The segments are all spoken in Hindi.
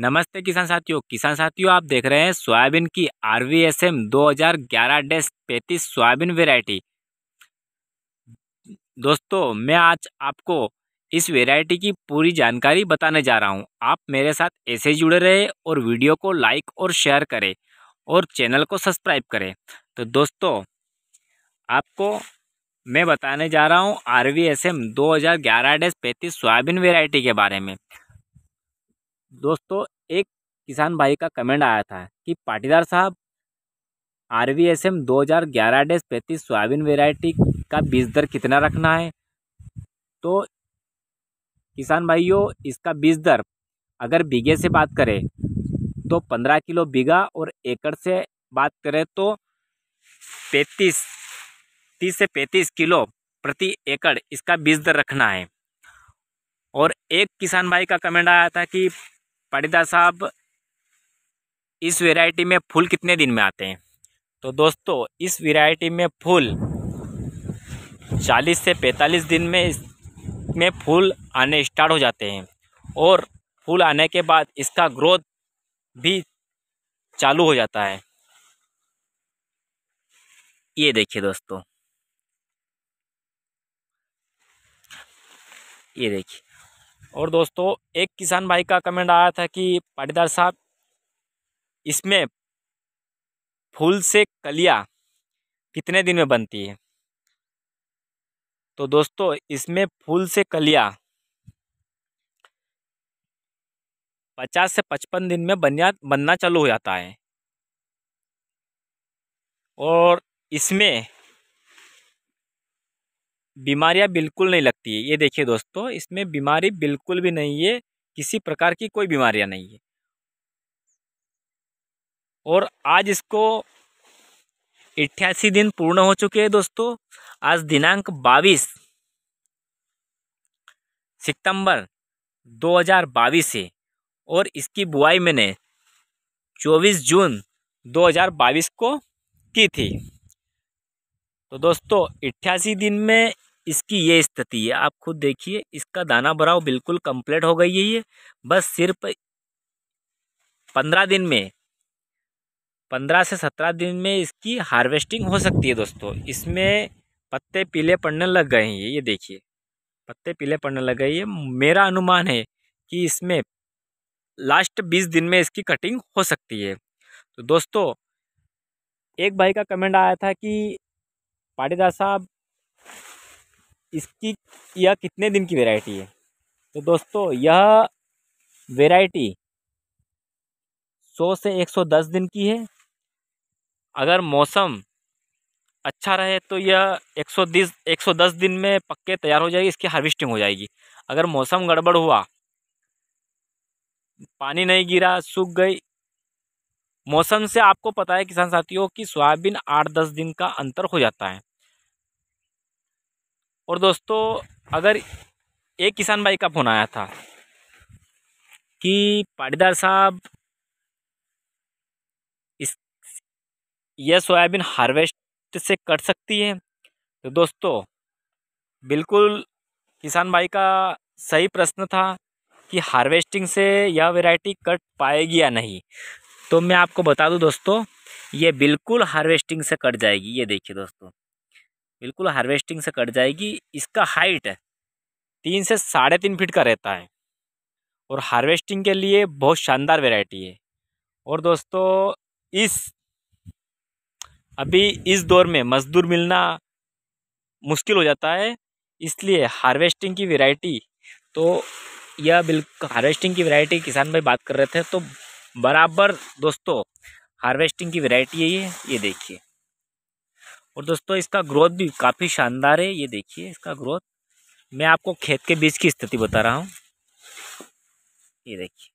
नमस्ते किसान साथियों किसान साथियों आप देख रहे हैं सोयाबीन की आर वी एस एम दो हजार ग्यारह डेस पैंतीस सोयाबीन वेरायटी दोस्तों मैं आज आपको इस वेरायटी की पूरी जानकारी बताने जा रहा हूं आप मेरे साथ ऐसे जुड़े रहे और वीडियो को लाइक और शेयर करें और चैनल को सब्सक्राइब करें तो दोस्तों आपको मैं बताने जा रहा हूं आर वी एस एम दो हजार ग्यारह डेस पैंतीस सोयाबीन वेरायटी के बारे में दोस्तों एक किसान भाई का कमेंट आया था कि पाटीदार साहब आर वी एस एम दो हज़ार ग्यारह डेज पैंतीस सोयाबीन वेराइटी का बीज दर कितना रखना है तो किसान भाइयों इसका बीज दर अगर बीघे से बात करें तो पंद्रह किलो बीघा और एकड़ से बात करें तो पैंतीस तीस से पैंतीस किलो प्रति एकड़ इसका बीज दर रखना है और एक किसान भाई का कमेंट आया था कि पंडिता साहब इस वैरायटी में फूल कितने दिन में आते हैं तो दोस्तों इस वैरायटी में फूल 40 से 45 दिन में में फूल आने स्टार्ट हो जाते हैं और फूल आने के बाद इसका ग्रोथ भी चालू हो जाता है ये देखिए दोस्तों ये देखिए और दोस्तों एक किसान भाई का कमेंट आया था कि पाटीदार साहब इसमें फूल से कलिया कितने दिन में बनती है तो दोस्तों इसमें फूल से कलिया पचास से पचपन दिन में बनिया बनना चालू हो जाता है और इसमें बीमारियाँ बिल्कुल नहीं लगती है ये देखिए दोस्तों इसमें बीमारी बिल्कुल भी नहीं है किसी प्रकार की कोई बीमारियाँ नहीं है और आज इसको अठासी दिन पूर्ण हो चुके हैं दोस्तों आज दिनांक बाईस सितंबर 2022 है और इसकी बुआई मैंने 24 जून 2022 को की थी तो दोस्तों अट्ठासी दिन में इसकी ये स्थिति है आप खुद देखिए इसका दाना भराव बिल्कुल कंप्लीट हो गई है ये बस सिर्फ पंद्रह दिन में पंद्रह से सत्रह दिन में इसकी हार्वेस्टिंग हो सकती है दोस्तों इसमें पत्ते पीले पड़ने लग गए हैं ये देखिए पत्ते पीले पड़ने लग गए ये मेरा अनुमान है कि इसमें लास्ट बीस दिन में इसकी कटिंग हो सकती है तो दोस्तों एक भाई का कमेंट आया था कि पाटीदार साहब इसकी यह कितने दिन की वैरायटी है तो दोस्तों यह वैरायटी 100 से 110 दिन की है अगर मौसम अच्छा रहे तो यह 110 110 दिन में पक्के तैयार हो जाएगी इसकी हार्वेस्टिंग हो जाएगी अगर मौसम गड़बड़ हुआ पानी नहीं गिरा सूख गई मौसम से आपको पता है किसान साथियों कि सोयाबीन आठ दस दिन का अंतर हो जाता है और दोस्तों अगर एक किसान भाई का फ़ोन आया था कि पाटीदार साहब इस यह सोयाबीन हार्वेस्ट से कट सकती है तो दोस्तों बिल्कुल किसान भाई का सही प्रश्न था कि हार्वेस्टिंग से यह वैरायटी कट पाएगी या नहीं तो मैं आपको बता दूं दोस्तों ये बिल्कुल हार्वेस्टिंग से कट जाएगी ये देखिए दोस्तों बिल्कुल हार्वेस्टिंग से कट जाएगी इसका हाइट तीन से साढ़े तीन फिट का रहता है और हार्वेस्टिंग के लिए बहुत शानदार वेराइटी है और दोस्तों इस अभी इस दौर में मज़दूर मिलना मुश्किल हो जाता है इसलिए हार्वेस्टिंग की वेराइटी तो यह बिल्कुल हार्वेस्टिंग की वेराइटी किसान भाई बात कर रहे थे तो बराबर दोस्तों हार्वेस्टिंग की वैरायटी है ये ये देखिए और दोस्तों इसका ग्रोथ भी काफ़ी शानदार है ये देखिए इसका ग्रोथ मैं आपको खेत के बीज की स्थिति बता रहा हूँ ये देखिए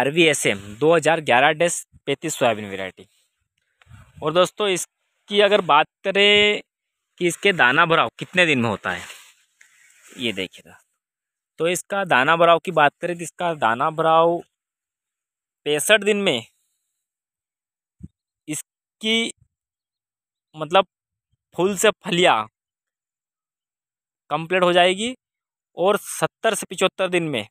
आर वी एस एम दो हज़ार ग्यारह डेस पैंतीस सोयाबीन वेराइटी और दोस्तों इसकी अगर बात करें कि इसके दाना भराव कितने दिन में होता है ये देखिए तो इसका दाना भराव की बात करें तो इसका दाना भराव पैंसठ दिन में इसकी मतलब फूल से फलिया कंप्लीट हो जाएगी और सत्तर से पिचहत्तर दिन में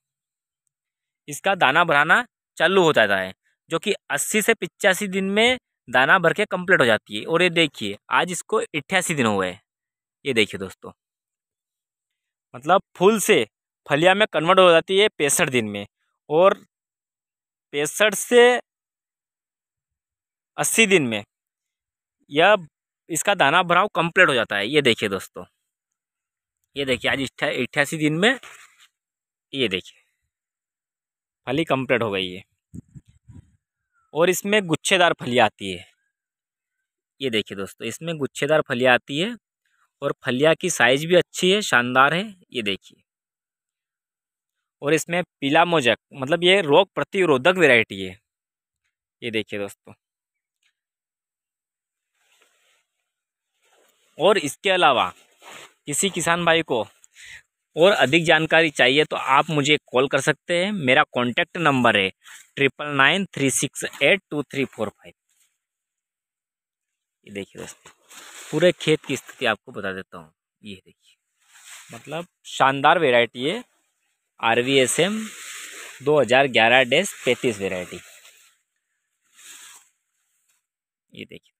इसका दाना भराना चालू हो जाता है जो कि अस्सी से पिचासी दिन में दाना भर के कंप्लीट हो जाती है और ये देखिए आज इसको अट्ठासी दिन हुए ये देखिए दोस्तों मतलब फूल से फलिया में कन्वर्ट हो जाती है पैंसठ दिन में और पैंसठ से अस्सी दिन में यह इसका दाना भराव कंप्लीट हो जाता है ये देखिए दोस्तों ये देखिए आज अट्ठासी दिन में ये देखिए फली कंप्लीट हो गई है और इसमें गुच्छेदार फलियाँ आती है ये देखिए दोस्तों इसमें गुच्छेदार फलियाँ आती है और फलियाँ की साइज़ भी अच्छी है शानदार है ये देखिए और इसमें पीला मोजक मतलब ये रोग प्रतिरोधक वेराइटी है ये देखिए दोस्तों और इसके अलावा किसी किसान भाई को और अधिक जानकारी चाहिए तो आप मुझे कॉल कर सकते हैं मेरा कॉन्टैक्ट नंबर है triple nine three six eight two three four five ये देखिए दोस्तों पूरे खेत की स्थिति आपको बता देता हूँ ये देखिए मतलब शानदार वेराइटी है आर वी एस एम दो हज़ार ग्यारह डेस पैंतीस वेराइटी ये देखिए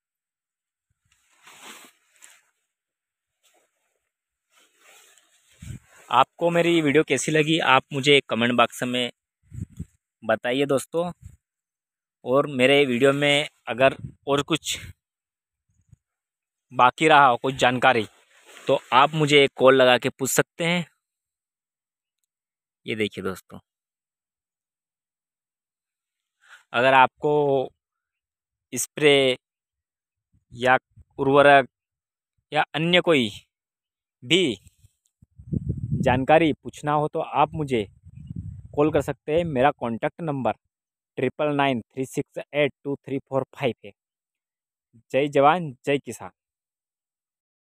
आपको मेरी वीडियो कैसी लगी आप मुझे कमेंट बॉक्स में बताइए दोस्तों और मेरे वीडियो में अगर और कुछ बाकी रहा हो कुछ जानकारी तो आप मुझे एक कॉल लगा के पूछ सकते हैं ये देखिए दोस्तों अगर आपको स्प्रे या उर्वरक या अन्य कोई भी जानकारी पूछना हो तो आप मुझे कॉल कर सकते हैं मेरा contact number triple nine three six eight two three four five है जय जवान जय किसान